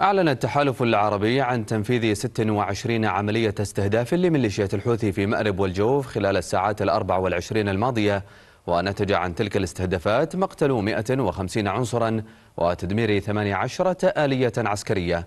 أعلن التحالف العربي عن تنفيذ 26 عملية استهداف لميليشيات الحوثي في مأرب والجوف خلال الساعات الأربع والعشرين الماضية ونتج عن تلك الاستهدافات مقتل 150 عنصرا وتدمير 18 آلية عسكرية